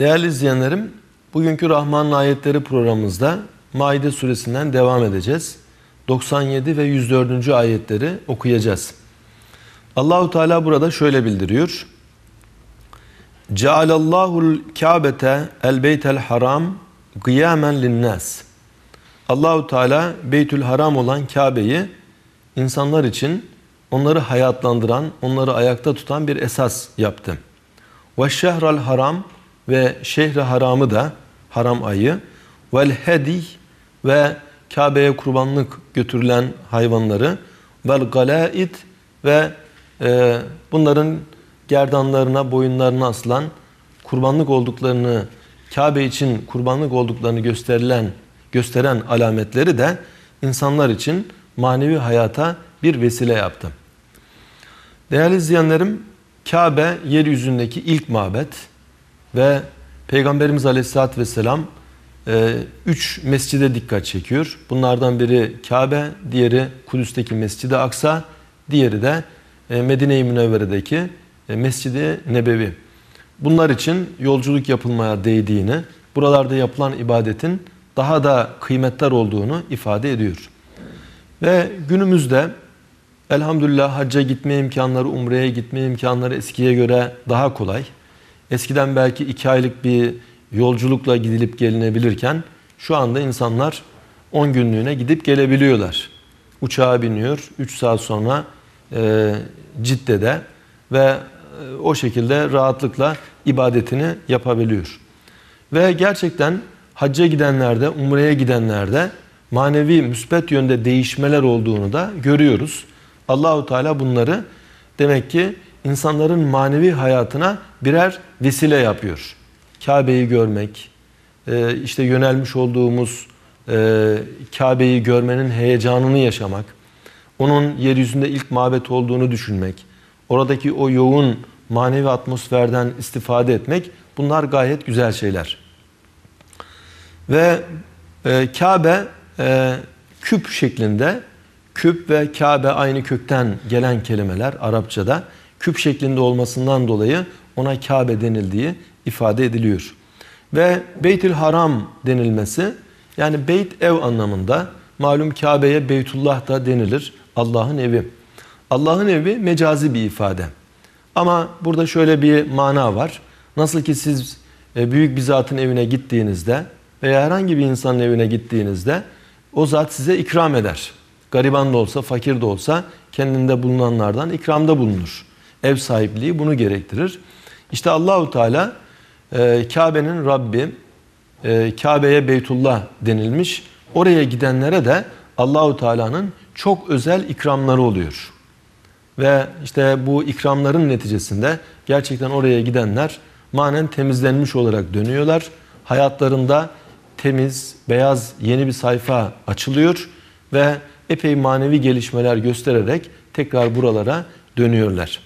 Değerli izleyenlerim, bugünkü Rahman'ın ayetleri programımızda Maide suresinden devam edeceğiz. 97 ve 104. ayetleri okuyacağız. Allahu Teala burada şöyle bildiriyor. Cealallahu'l Kâbete el Beytel Haram kıyamen linnas. Allahu Teala Beytül Haram olan Kabe'yi insanlar için onları hayatlandıran, onları ayakta tutan bir esas yaptı. Ve şehral haram ve şehri haramı da haram ayı vel hedi ve Kabe'ye kurbanlık götürülen hayvanları vel galaid ve e, bunların gerdanlarına, boyunlarına asılan kurbanlık olduklarını Kabe için kurbanlık olduklarını gösterilen gösteren alametleri de insanlar için manevi hayata bir vesile yaptım. Değerli izleyenlerim, Kabe yeryüzündeki ilk mabet ve Peygamberimiz Aleyhisselatü Vesselam e, üç mescide dikkat çekiyor. Bunlardan biri Kabe, diğeri Kudüs'teki Mescid-i Aksa, diğeri de e, Medine-i Münevvere'deki e, Mescid-i Nebevi. Bunlar için yolculuk yapılmaya değdiğini, buralarda yapılan ibadetin daha da kıymetler olduğunu ifade ediyor. Ve günümüzde elhamdülillah hacca gitme imkanları, umreye gitme imkanları eskiye göre daha kolay. Eskiden belki iki aylık bir yolculukla gidilip gelinebilirken şu anda insanlar 10 günlüğüne gidip gelebiliyorlar. Uçağa biniyor 3 saat sonra e, Cidde'de ve e, o şekilde rahatlıkla ibadetini yapabiliyor. Ve gerçekten hacca gidenlerde, umreye gidenlerde manevi müspet yönde değişmeler olduğunu da görüyoruz. Allahu Teala bunları demek ki insanların manevi hayatına birer vesile yapıyor. Kabe'yi görmek, e, işte yönelmiş olduğumuz e, Kabe'yi görmenin heyecanını yaşamak, onun yeryüzünde ilk mabet olduğunu düşünmek, oradaki o yoğun manevi atmosferden istifade etmek bunlar gayet güzel şeyler. Ve e, Kabe küp şeklinde, küp ve Kabe aynı kökten gelen kelimeler Arapçada. Küp şeklinde olmasından dolayı ona Kabe denildiği ifade ediliyor. Ve Beytül Haram denilmesi yani beyt ev anlamında malum Kabe'ye Beytullah da denilir. Allah'ın evi. Allah'ın evi mecazi bir ifade. Ama burada şöyle bir mana var. Nasıl ki siz e, büyük bir zatın evine gittiğinizde veya herhangi bir insanın evine gittiğinizde o zat size ikram eder. Gariban da olsa, fakir de olsa kendinde bulunanlardan ikramda bulunur. Ev sahipliği bunu gerektirir. İşte Allahu Teala e, Kabe'nin Rabbi, e, Kabe'ye Beytullah denilmiş. Oraya gidenlere de Allahu Teala'nın çok özel ikramları oluyor. Ve işte bu ikramların neticesinde gerçekten oraya gidenler manen temizlenmiş olarak dönüyorlar. Hayatlarında temiz, beyaz yeni bir sayfa açılıyor ve epey manevi gelişmeler göstererek tekrar buralara dönüyorlar.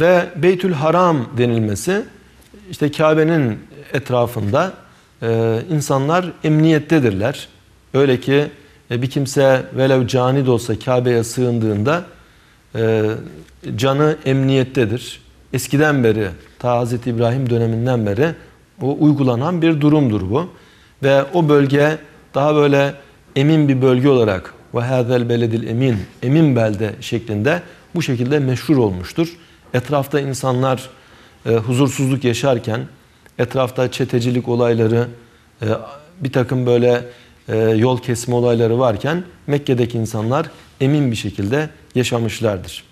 Ve Beytül Haram denilmesi işte Kabe'nin etrafında e, insanlar emniyettedirler. Öyle ki e, bir kimse velev cani de olsa Kabe'ye sığındığında e, canı emniyettedir. Eskiden beri, ta Hz. İbrahim döneminden beri bu uygulanan bir durumdur bu. Ve o bölge daha böyle emin bir bölge olarak ve hazel beledil emin, emin belde şeklinde bu şekilde meşhur olmuştur etrafta insanlar e, huzursuzluk yaşarken, etrafta çetecilik olayları, e, bir takım böyle e, yol kesme olayları varken Mekke'deki insanlar emin bir şekilde yaşamışlardır.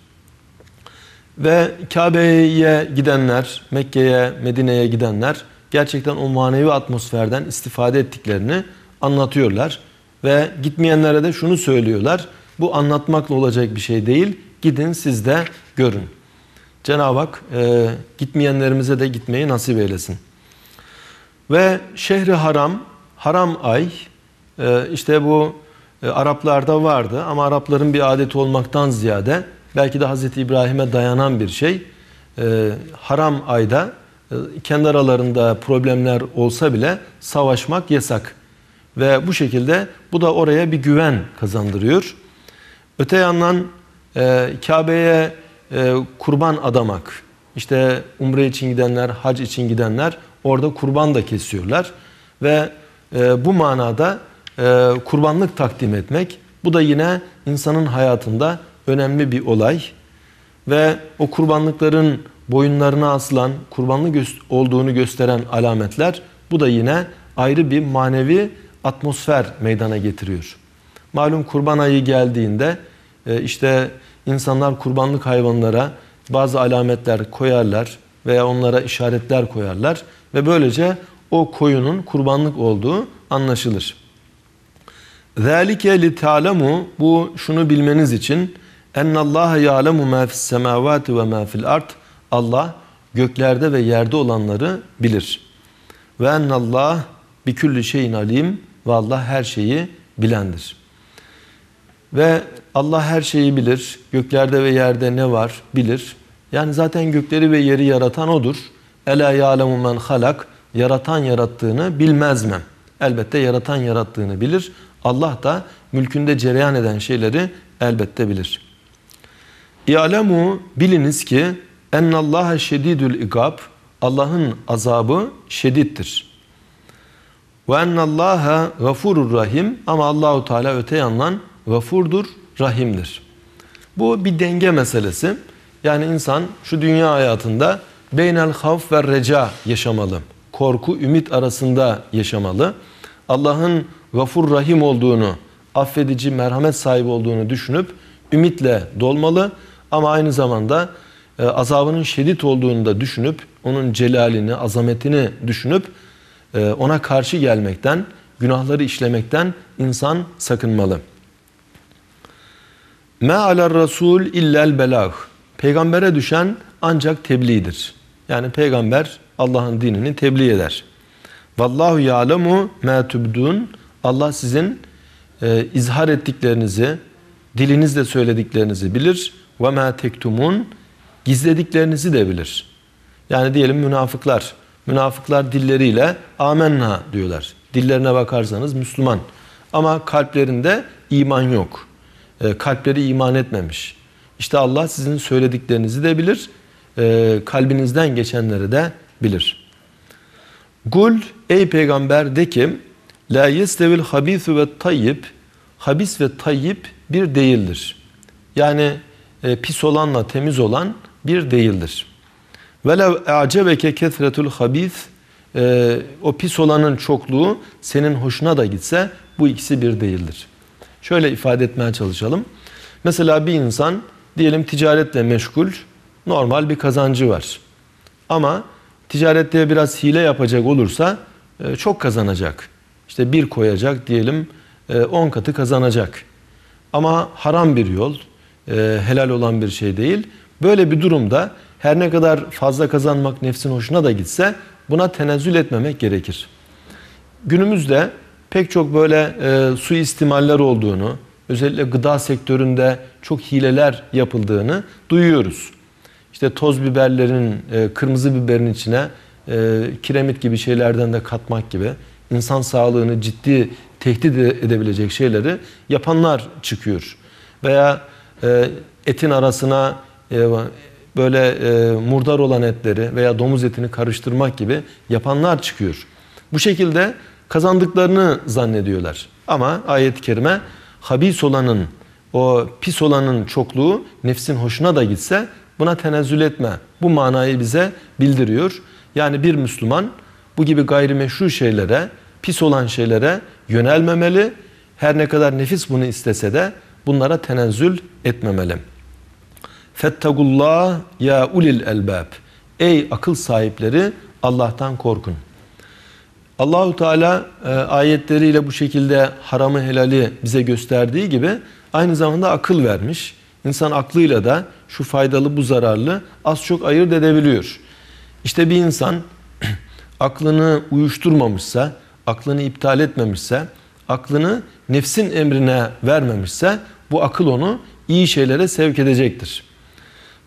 Ve Kabe'ye gidenler, Mekke'ye, Medine'ye gidenler gerçekten o manevi atmosferden istifade ettiklerini anlatıyorlar. Ve gitmeyenlere de şunu söylüyorlar. Bu anlatmakla olacak bir şey değil. Gidin siz de görün. Cenab-ı Hak e, gitmeyenlerimize de gitmeyi nasip eylesin. Ve şehri haram, haram ay e, işte bu e, Araplarda vardı ama Arapların bir adeti olmaktan ziyade belki de Hz. İbrahim'e dayanan bir şey. E, haram ayda e, kendi aralarında problemler olsa bile savaşmak yasak. Ve bu şekilde bu da oraya bir güven kazandırıyor. Öte yandan e, Kabe'ye e, kurban adamak. İşte umre için gidenler, hac için gidenler orada kurban da kesiyorlar. Ve e, bu manada e, kurbanlık takdim etmek bu da yine insanın hayatında önemli bir olay. Ve o kurbanlıkların boyunlarına asılan, kurbanlık olduğunu gösteren alametler bu da yine ayrı bir manevi atmosfer meydana getiriyor. Malum kurban ayı geldiğinde e, işte insanlar kurbanlık hayvanlara bazı alametler koyarlar veya onlara işaretler koyarlar ve böylece o koyunun kurbanlık olduğu anlaşılır. ذَٰلِكَ لِتَعْلَمُوا Bu şunu bilmeniz için اَنَّ اللّٰهَ يَعْلَمُ مَا فِي السَّمَاوَاتِ وَمَا فِي الْأَرْضِ Allah göklerde ve yerde olanları bilir. Ve en Allah bi külli şeyin alim ve Allah her şeyi bilendir. Ve Allah her şeyi bilir. Göklerde ve yerde ne var bilir. Yani zaten gökleri ve yeri yaratan odur. Ela ya'lemu men halak. Yaratan yarattığını bilmez mi? Elbette yaratan yarattığını bilir. Allah da mülkünde cereyan eden şeyleri elbette bilir. İ'lemu biliniz ki ennallaha şedidül ikab. Allah'ın azabı şedittir. Ve ennallaha gafurur rahim ama Allahu Teala öte yandan gafurdur, rahimdir. Bu bir denge meselesi. Yani insan şu dünya hayatında beynel havf ve reca yaşamalı. Korku, ümit arasında yaşamalı. Allah'ın gafur rahim olduğunu, affedici, merhamet sahibi olduğunu düşünüp ümitle dolmalı. Ama aynı zamanda e, azabının şiddet olduğunu da düşünüp, onun celalini, azametini düşünüp e, ona karşı gelmekten, günahları işlemekten insan sakınmalı.'' Me aler rasul illel belag. Peygambere düşen ancak tebliğdir. Yani peygamber Allah'ın dinini tebliğ eder. Vallahu ya'lemu ma tubdun. Allah sizin e, izhar ettiklerinizi, dilinizle söylediklerinizi bilir. Ve ma tektumun. Gizlediklerinizi de bilir. Yani diyelim münafıklar. Münafıklar dilleriyle amenna diyorlar. Dillerine bakarsanız Müslüman. Ama kalplerinde iman yok. E, kalpleri iman etmemiş. İşte Allah sizin söylediklerinizi de bilir, e, kalbinizden geçenleri de bilir. Gul ey peygamber de ki La yestevil habisu ve tayyip Habis ve tayyip bir değildir. Yani e, pis olanla temiz olan bir değildir. Velev e'acebeke kethretul habis e, o pis olanın çokluğu senin hoşuna da gitse bu ikisi bir değildir.'' Şöyle ifade etmeye çalışalım. Mesela bir insan diyelim ticaretle meşgul, normal bir kazancı var. Ama ticarette biraz hile yapacak olursa e, çok kazanacak. İşte bir koyacak diyelim 10 e, katı kazanacak. Ama haram bir yol, e, helal olan bir şey değil. Böyle bir durumda her ne kadar fazla kazanmak nefsin hoşuna da gitse buna tenezzül etmemek gerekir. Günümüzde pek çok böyle e, suistimaller olduğunu, özellikle gıda sektöründe çok hileler yapıldığını duyuyoruz. İşte toz biberlerin, e, kırmızı biberin içine e, kiremit gibi şeylerden de katmak gibi insan sağlığını ciddi tehdit e, edebilecek şeyleri yapanlar çıkıyor. Veya e, etin arasına e, böyle e, murdar olan etleri veya domuz etini karıştırmak gibi yapanlar çıkıyor. Bu şekilde kazandıklarını zannediyorlar. Ama ayet-i kerime habis olanın, o pis olanın çokluğu nefsin hoşuna da gitse buna tenezzül etme. Bu manayı bize bildiriyor. Yani bir Müslüman bu gibi gayrimeşru şeylere, pis olan şeylere yönelmemeli. Her ne kadar nefis bunu istese de bunlara tenezzül etmemeli. Fettagullah ya ulil elbab. Ey akıl sahipleri Allah'tan korkun. Allahu Teala e, ayetleriyle bu şekilde haramı helali bize gösterdiği gibi aynı zamanda akıl vermiş. İnsan aklıyla da şu faydalı bu zararlı az çok ayırt edebiliyor. İşte bir insan aklını uyuşturmamışsa, aklını iptal etmemişse, aklını nefsin emrine vermemişse bu akıl onu iyi şeylere sevk edecektir.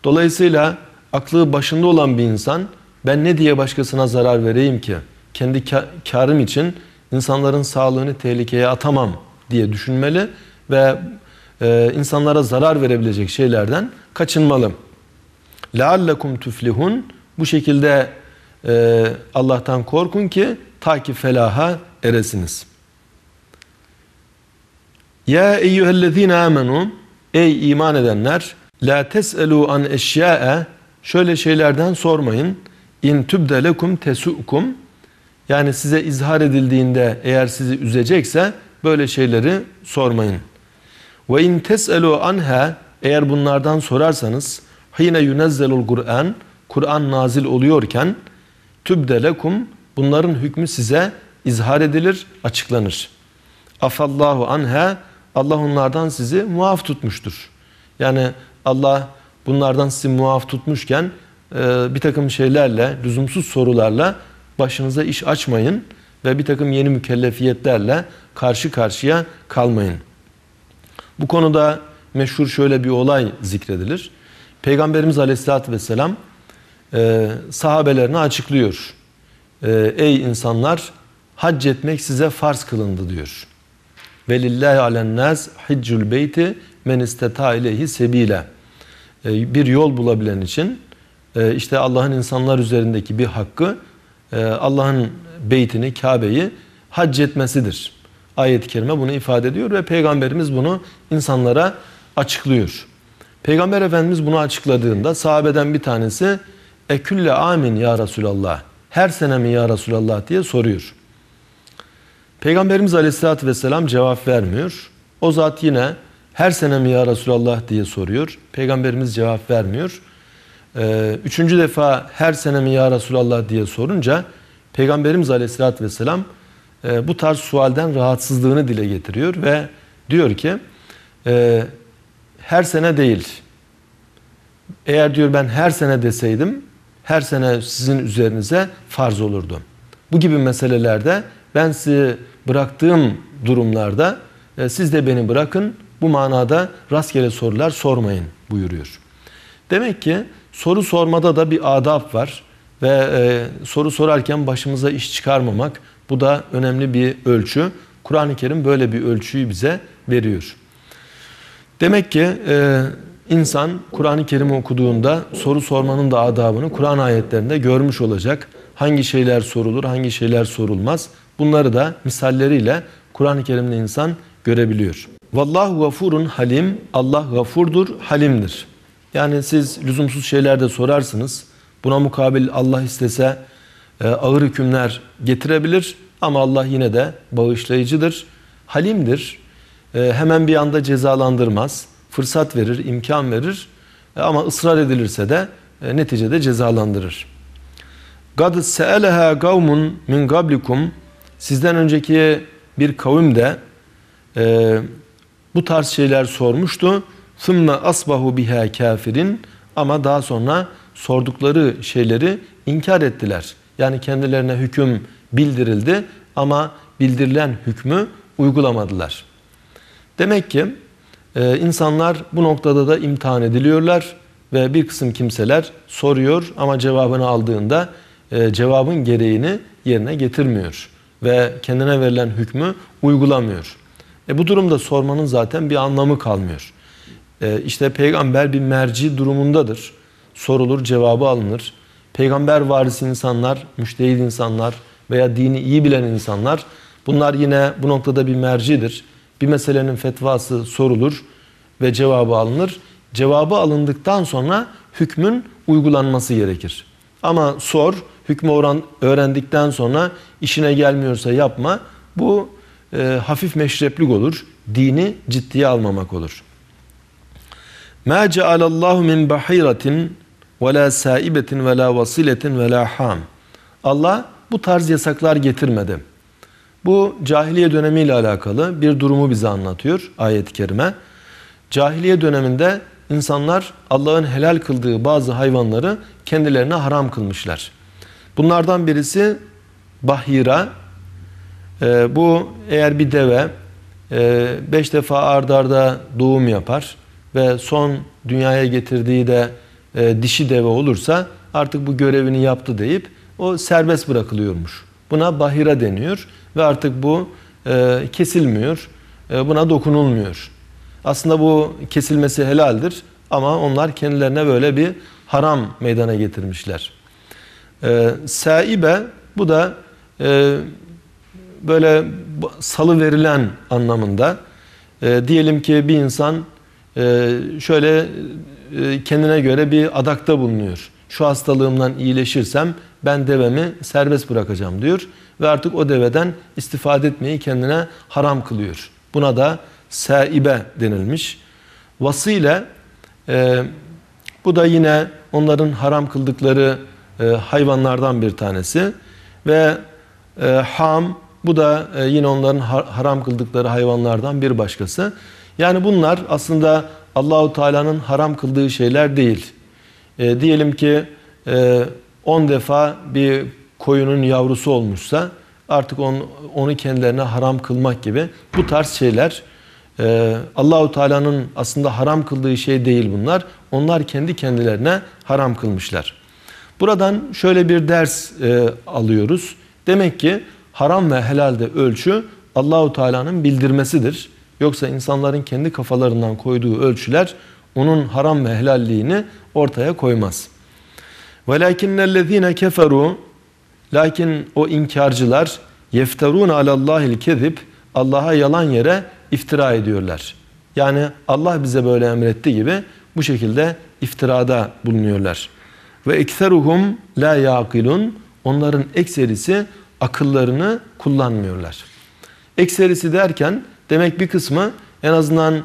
Dolayısıyla aklı başında olan bir insan ben ne diye başkasına zarar vereyim ki? kendi karım için insanların sağlığını tehlikeye atamam diye düşünmeli ve e, insanlara zarar verebilecek şeylerden kaçınmalı. لَعَلَّكُمْ تُفْلِهُونَ Bu şekilde e, Allah'tan korkun ki ta ki felaha eresiniz. Ya eyyühellezine amenu Ey iman edenler La tes'elu an eşya'e Şöyle şeylerden sormayın. İn tübde lekum tesu'kum yani size izhar edildiğinde eğer sizi üzecekse böyle şeyleri sormayın. Ve in teselu anha eğer bunlardan sorarsanız hine yunezzelul Kur'an Kur'an nazil oluyorken tübdelekum bunların hükmü size izhar edilir, açıklanır. Afallahu anha Allah onlardan sizi muaf tutmuştur. Yani Allah bunlardan sizi muaf tutmuşken e, bir takım şeylerle, lüzumsuz sorularla başınıza iş açmayın ve bir takım yeni mükellefiyetlerle karşı karşıya kalmayın. Bu konuda meşhur şöyle bir olay zikredilir. Peygamberimiz Aleyhisselatü Vesselam e, sahabelerine açıklıyor. E, Ey insanlar hac etmek size farz kılındı diyor. Velillahi alennaz hiccul beyti men isteta ileyhi sebile. Bir yol bulabilen için e, işte Allah'ın insanlar üzerindeki bir hakkı ee, Allah'ın beytini, Kabe'yi hac etmesidir. Ayet-i Kerime bunu ifade ediyor ve Peygamberimiz bunu insanlara açıklıyor. Peygamber Efendimiz bunu açıkladığında sahabeden bir tanesi Ekülle amin ya Resulallah. Her sene mi ya Resulallah diye soruyor. Peygamberimiz Aleyhisselatü Vesselam cevap vermiyor. O zat yine her sene mi ya Resulallah diye soruyor. Peygamberimiz cevap vermiyor. Ee, üçüncü defa her sene mi ya Resulallah diye sorunca Peygamberimiz aleyhissalatü vesselam e, bu tarz sualden rahatsızlığını dile getiriyor ve diyor ki e, her sene değil eğer diyor ben her sene deseydim her sene sizin üzerinize farz olurdu. Bu gibi meselelerde ben sizi bıraktığım durumlarda e, siz de beni bırakın bu manada rastgele sorular sormayın buyuruyor. Demek ki Soru sormada da bir adab var ve e, soru sorarken başımıza iş çıkarmamak bu da önemli bir ölçü. Kur'an-ı Kerim böyle bir ölçüyü bize veriyor. Demek ki e, insan Kur'an-ı Kerim okuduğunda soru sormanın da adabını Kur'an ayetlerinde görmüş olacak. Hangi şeyler sorulur, hangi şeyler sorulmaz. Bunları da misalleriyle Kur'an-ı Kerim'de insan görebiliyor. Vallahu gafurun halim. Allah gafurdur, halimdir. Yani siz lüzumsuz şeyler de sorarsınız. Buna mukabil Allah istese e, ağır hükümler getirebilir ama Allah yine de bağışlayıcıdır, halimdir. E, hemen bir anda cezalandırmaz. Fırsat verir, imkan verir e, ama ısrar edilirse de neticede cezalandırır. قَدْ سَأَلَهَا قَوْمٌ مِنْ قَبْلِكُمْ Sizden önceki bir kavim de e, bu tarz şeyler sormuştu. Sımma asbahu biha kafirin ama daha sonra sordukları şeyleri inkar ettiler. Yani kendilerine hüküm bildirildi ama bildirilen hükmü uygulamadılar. Demek ki e, insanlar bu noktada da imtihan ediliyorlar ve bir kısım kimseler soruyor ama cevabını aldığında e, cevabın gereğini yerine getirmiyor ve kendine verilen hükmü uygulamıyor. E bu durumda sormanın zaten bir anlamı kalmıyor. E, işte peygamber bir merci durumundadır. Sorulur, cevabı alınır. Peygamber varisi insanlar, müştehid insanlar veya dini iyi bilen insanlar bunlar yine bu noktada bir mercidir. Bir meselenin fetvası sorulur ve cevabı alınır. Cevabı alındıktan sonra hükmün uygulanması gerekir. Ama sor, hükmü oran, öğrendikten sonra işine gelmiyorsa yapma. Bu e, hafif meşreplik olur. Dini ciddiye almamak olur. مَا جَعَلَ اللّٰهُ مِنْ بَحِيرَةٍ وَلَا سَائِبَةٍ وَلَا وَصِيلَةٍ وَلَا ham. Allah bu tarz yasaklar getirmedi. Bu cahiliye dönemiyle alakalı bir durumu bize anlatıyor ayet-i kerime. Cahiliye döneminde insanlar Allah'ın helal kıldığı bazı hayvanları kendilerine haram kılmışlar. Bunlardan birisi bahira. Ee, bu eğer bir deve e, beş defa ardarda arda doğum yapar ve son dünyaya getirdiği de e, dişi deve olursa artık bu görevini yaptı deyip o serbest bırakılıyormuş. Buna bahira deniyor ve artık bu e, kesilmiyor, e, buna dokunulmuyor. Aslında bu kesilmesi helaldir ama onlar kendilerine böyle bir haram meydana getirmişler. E, saibe bu da e, böyle salı verilen anlamında. E, diyelim ki bir insan ee, şöyle e, kendine göre bir adakta bulunuyor. Şu hastalığımdan iyileşirsem ben devemi serbest bırakacağım diyor. Ve artık o deveden istifade etmeyi kendine haram kılıyor. Buna da saibe denilmiş. Vasile e, bu da yine onların haram kıldıkları e, hayvanlardan bir tanesi. Ve e, ham bu da e, yine onların har haram kıldıkları hayvanlardan bir başkası. Yani bunlar aslında Allahu Teala'nın haram kıldığı şeyler değil. E, diyelim ki 10 e, defa bir koyunun yavrusu olmuşsa artık on, onu kendilerine haram kılmak gibi bu tarz şeyler e, Allahu Teala'nın aslında haram kıldığı şey değil bunlar. Onlar kendi kendilerine haram kılmışlar. Buradan şöyle bir ders e, alıyoruz. Demek ki haram ve helalde ölçü Allahu Teala'nın bildirmesidir. Yoksa insanların kendi kafalarından koyduğu ölçüler onun haram ve helalliğini ortaya koymaz. وَلَاكِنَّ الَّذ۪ينَ كَفَرُوا Lakin o inkarcılar yefterun alallahil kezip Allah'a yalan yere iftira ediyorlar. Yani Allah bize böyle emretti gibi bu şekilde iftirada bulunuyorlar. Ve ekseruhum la yaqilun onların ekserisi akıllarını kullanmıyorlar. Ekserisi derken Demek bir kısmı en azından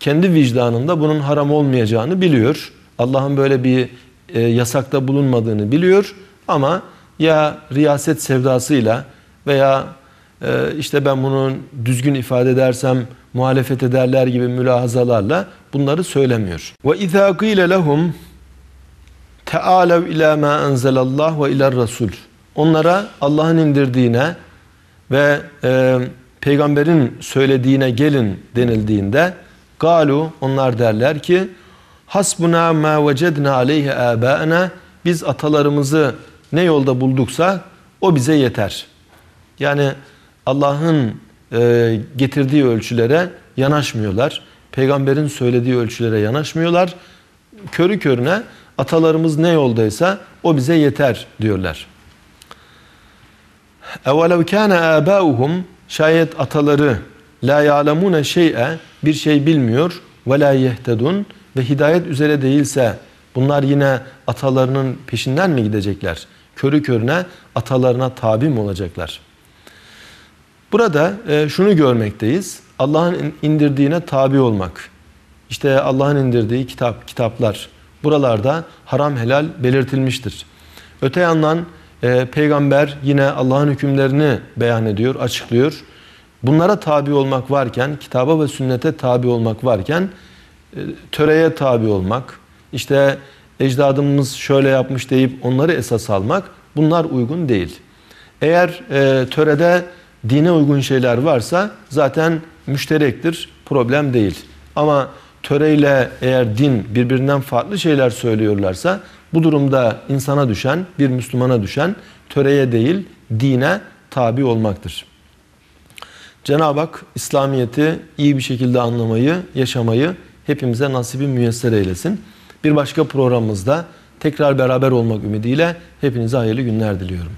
kendi vicdanında bunun haram olmayacağını biliyor. Allah'ın böyle bir e, yasakta bulunmadığını biliyor ama ya riyaset sevdasıyla veya e, işte ben bunu düzgün ifade edersem muhalefet ederler gibi mülahazalarla bunları söylemiyor. Ve izâ gîle lehum teâlev ilâ mâ enzelallah ve iler rasul. Onlara Allah'ın indirdiğine ve e, peygamberin söylediğine gelin denildiğinde galu onlar derler ki hasbuna ma vecedna aleyhi abana biz atalarımızı ne yolda bulduksa o bize yeter. Yani Allah'ın e, getirdiği ölçülere yanaşmıyorlar. Peygamberin söylediği ölçülere yanaşmıyorlar. Körü körüne atalarımız ne yoldaysa o bize yeter diyorlar. اَوَلَوْ كَانَ آبَاؤُهُمْ Şayet ataları la ya'lemune şey'e bir şey bilmiyor ve la yehtedun ve hidayet üzere değilse bunlar yine atalarının peşinden mi gidecekler? Körü körüne atalarına tabi mi olacaklar? Burada e, şunu görmekteyiz. Allah'ın indirdiğine tabi olmak. İşte Allah'ın indirdiği kitap, kitaplar. Buralarda haram helal belirtilmiştir. Öte yandan e, peygamber yine Allah'ın hükümlerini beyan ediyor, açıklıyor. Bunlara tabi olmak varken, kitaba ve sünnete tabi olmak varken e, töreye tabi olmak, işte ecdadımız şöyle yapmış deyip onları esas almak bunlar uygun değil. Eğer e, törede dine uygun şeyler varsa zaten müşterektir, problem değil. Ama töreyle eğer din birbirinden farklı şeyler söylüyorlarsa bu durumda insana düşen, bir Müslümana düşen töreye değil dine tabi olmaktır. Cenab-ı Hak İslamiyet'i iyi bir şekilde anlamayı, yaşamayı hepimize nasibi müyesser eylesin. Bir başka programımızda tekrar beraber olmak ümidiyle hepinize hayırlı günler diliyorum.